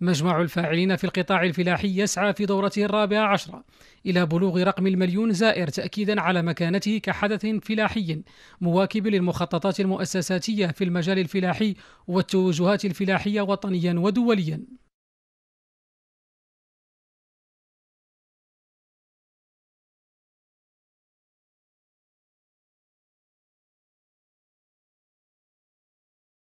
مجمع الفاعلين في القطاع الفلاحي يسعى في دورته الرابعة عشرة إلى بلوغ رقم المليون زائر تأكيدا على مكانته كحدث فلاحي مواكب للمخططات المؤسساتية في المجال الفلاحي والتوجهات الفلاحية وطنيا ودوليا